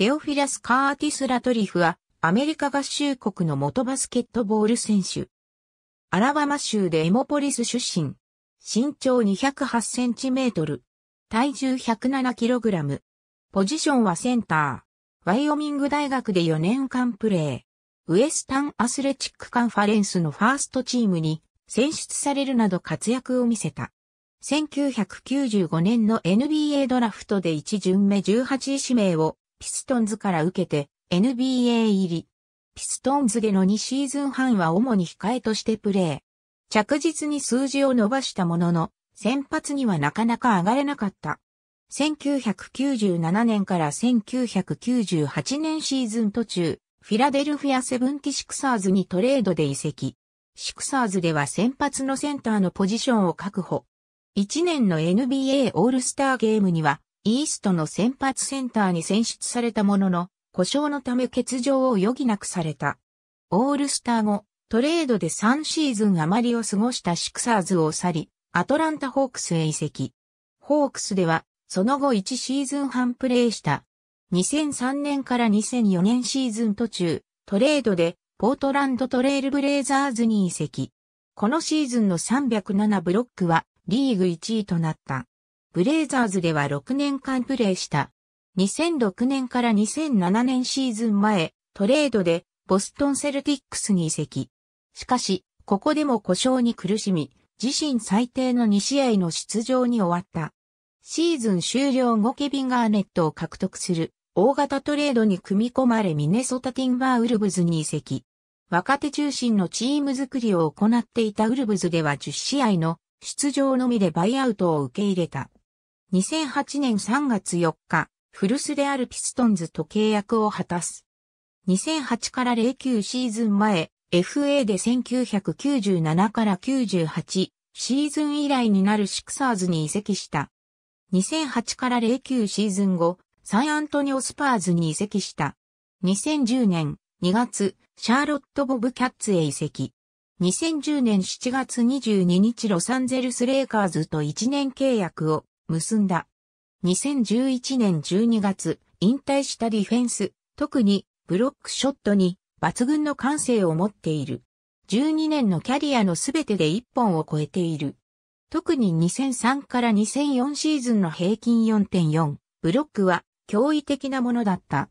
テオフィラス・カーティス・ラトリフは、アメリカ合衆国の元バスケットボール選手。アラバマ州でエモポリス出身。身長208センチメートル。体重107キログラム。ポジションはセンター。ワイオミング大学で4年間プレー。ウエスタンアスレチックカンファレンスのファーストチームに選出されるなど活躍を見せた。1995年の NBA ドラフトで1巡目18位指名をピストンズから受けて NBA 入り。ピストンズでの2シーズン半は主に控えとしてプレー。着実に数字を伸ばしたものの、先発にはなかなか上がれなかった。1997年から1998年シーズン途中、フィラデルフィアセブンティシクサーズにトレードで移籍。シクサーズでは先発のセンターのポジションを確保。1年の NBA オールスターゲームにはイーストの先発センターに選出されたものの、故障のため欠場を余儀なくされた。オールスター後、トレードで3シーズン余りを過ごしたシクサーズを去り、アトランタホークスへ移籍。ホークスでは、その後1シーズン半プレーした。2003年から2004年シーズン途中、トレードで、ポートランドトレイルブレイザーズに移籍。このシーズンの307ブロックは、リーグ1位となった。ブレイザーズでは6年間プレーした。2006年から2007年シーズン前、トレードでボストンセルティックスに移籍。しかし、ここでも故障に苦しみ、自身最低の2試合の出場に終わった。シーズン終了後ケビン・ガーネットを獲得する大型トレードに組み込まれミネソタ・ティンバーウルブズに移籍。若手中心のチーム作りを行っていたウルブズでは10試合の出場のみでバイアウトを受け入れた。2008年3月4日、古巣であるピストンズと契約を果たす。2008から09シーズン前、FA で1997から98シーズン以来になるシクサーズに移籍した。2008から09シーズン後、サンアントニオスパーズに移籍した。2010年2月、シャーロット・ボブ・キャッツへ移籍。2010年7月22日ロサンゼルス・レイカーズと1年契約を結んだ。2011年12月、引退したディフェンス、特にブロックショットに抜群の感性を持っている。12年のキャリアのすべてで1本を超えている。特に2003から2004シーズンの平均4.4、ブロックは驚異的なものだった。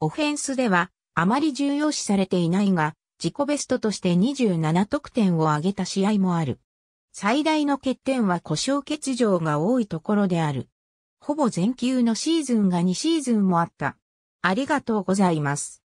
オフェンスではあまり重要視されていないが、自己ベストとして27得点を挙げた試合もある。最大の欠点は故障欠場が多いところである。ほぼ全球のシーズンが2シーズンもあった。ありがとうございます。